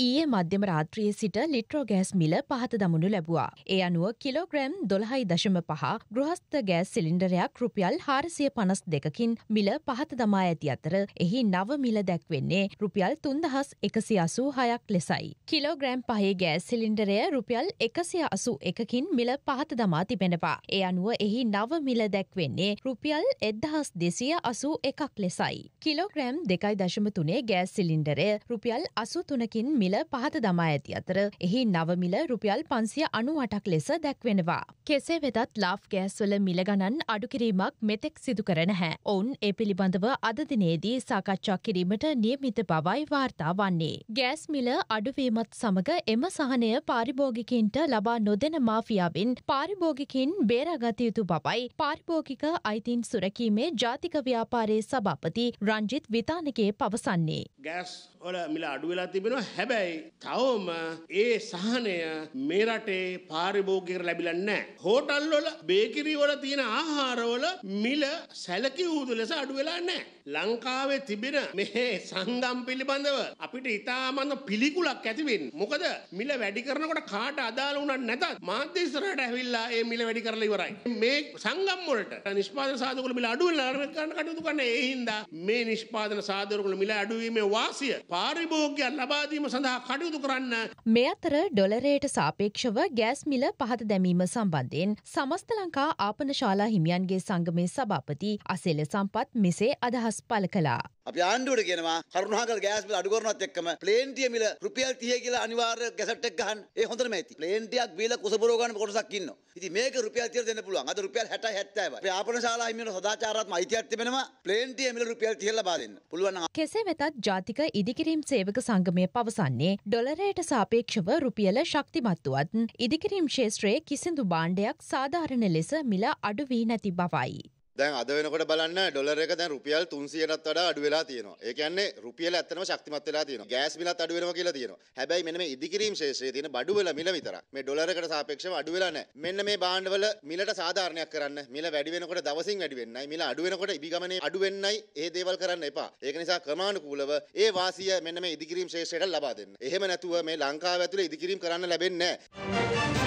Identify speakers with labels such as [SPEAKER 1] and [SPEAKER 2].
[SPEAKER 1] ඊයේ මධ්‍යම රාත්‍රියයේ සිට ලිට්‍රෝ ගෑස් මිල පහත දමනු ලැබවා. ඒ අනුව කිලෝග්‍රෑම් දොළහයි දශම පහ ගෘහස්ත ගෑස් සිලින්ඩරයක් රුපියල් හාරසිය පනස් දෙකකින් මිල පහත දමා ඇති අතර එහි නව මිල දැක්වෙන්නේ රුපියල් තුන්දහස් එකසි අසූ හයක් ලෙසයි. කිලෝග්‍රෑම් පහේ ගෑස් සිලින්ඩරය රුපියල් එකසිය අසු එකකින් මිල පහත දමා තිබෙනවා. ඒ අනුව එහි නව මිල දැක්වෙන්නේ රුපියල් එදහස් දෙසිය අසූ එකක් ලෙසයි. කිලෝග්‍රෑම් දෙකයි දශම තුනේ ගෑස් සිලින්ඩරය රුපියල් අසු තුනකින් මිල මිල පහත දමා ඇති අතර එහි නවමිල රුපියල් පන්සිය අනු අටක් ලෙස දැක්වෙනවා. කෙසේ වෙතත් ලාෆ් ගෑස්වල මිලගණන් අඩුකිරීමක් මෙතෙක් සිදු කරන හැ. ඔවුන් ඒ පිළිබඳව අදදිනේදී සාකච්ඡා කිරීමට නියමිත බවයි වාර්තා වන්නේ. ගෑස් මිල අඩුවීමත් සමඟ එම සහනය පාරිභෝගිකින්ට ලබා නොදෙන මාෆියාවෙන් පාරිභෝගිකින් බේරගතයුතු බවයි පාරිභෝගික අයිතින් සුරකීමේ ජාතික ව්‍යාපාරයේ සභාපති රංජිත් විතානගේ පවසන්නේ.
[SPEAKER 2] ගෑස් වල මිල අඩුවෙලා තිබෙනවා හැබ හැබැයි තවම ඒ සහනය මේ රටේ පාරිභෝගිකර ලැබිලා නැහැ. හෝටල් වල, බේකරි වල තියෙන ආහාරවල මිල සැලකියුතු ලෙස අඩු වෙලා නැහැ. ලංකාවේ තිබෙන මේ සංගම් පිළිබඳව අපිට ඉතාමත් පිළිකුලක් ඇති වෙන්නේ. මොකද මිල වැඩි කරනකොට කාට අදාළ වුණත් නැතත් මාධ්‍ය ඉස්සරහට ඇවිල්ලා ඒ මිල වැඩි කරලා ඉවරයි. මේ සංගම් වලට නිෂ්පාදන සාධකවල මිල අඩු වෙලා කරන කටයුතු කරන ඒ හින්දා මේ නිෂ්පාදන සාධකවල මිල අඩු වීමේ වාසිය පාරිභෝගිකයන් ලබා දීම සඳහා කටයුතු කරන්න.
[SPEAKER 1] මේ අතර ඩොලරේට සාපේක්ෂව ගෑස් මිල පහත දැමීම සම්බන්ධයෙන් සමස්ත ලංකා ආපන ශාලා හිමියන්ගේ සංගමේ සභාපති අසෙල සම්පත් මෙසේ අදහස් පල කළා.
[SPEAKER 3] අපි ආණ්ඩුවට කියනවා කරුණාකර ගෑස් මිල අඩු කරනවත් එක්කම ප්ලේන් ටිය මිල රුපියල් 30 කියලා අනිවාර්ය ගැසට් එක ගහන්න. ඒ හොඳටම ඇති. ප්ලේන් ටියක් බීලා කුසපරව ගන්න කොටසක් ඉන්නවා. ඉතින් මේක රුපියල් 30 දෙන්න පුළුවන්. අද රුපියල් 60 70යි. අපි ආපන ශාලා හිමියන්ට සදාචාරාත්මක අයිතියක් තිබෙනවා. ප්ලේන් ටිය මිල රුපියල් 30 ලබා දෙන්න.
[SPEAKER 1] පුළුවන් නම් කෙසේ වෙතත් ජාතික ඉදිකිරීම් සේවක සංගමය පවසන්නේ වන්නේ ඩොලරයට සාපේක්ෂව රුපියල ශක්තිමත්තුවත් ඉදිකිරීම් ශේත්‍රයේ කිසිදු බාණ්ඩයක් සාධාරණ ලෙස මිල අඩුවී නැති බවයි.
[SPEAKER 4] දැන් අද වෙනකොට බලන්න ඩොලර් එක දැන් රුපියල් 300කටත් වඩා අඩු වෙලා තියෙනවා. ඒ කියන්නේ රුපියල ඇත්තම ශක්තිමත් වෙලා තියෙනවා. ගෑස් බිලත් අඩු වෙනවා කියලා තියෙනවා. හැබැයි මෙන්න මේ ඉදිකිරීම් ශේෂයේ තියෙන බඩු වල මිල විතරක්. මේ ඩොලර් එකට සාපේක්ෂව අඩු වෙලා නැහැ. මෙන්න මේ බාණ්ඩ වල මිලට සාධාරණයක් කරන්න. මිල වැඩි වෙනකොට දවසින් වැඩි වෙන්නයි. මිල අඩු වෙනකොට ඉබි ගමනේ අඩු වෙන්නයි. ඒ දේවල් කරන්න එපා. ඒක නිසා ක්‍රමානුකූලව ඒ වාසිය මෙන්න මේ ඉදිකිරීම් ශේෂයට ලබා
[SPEAKER 1] දෙන්න. එහෙම නැතුව මේ ලංකාව ඇතුලේ ඉදිකිරීම් කරන්න ලැබෙන්නේ නැහැ.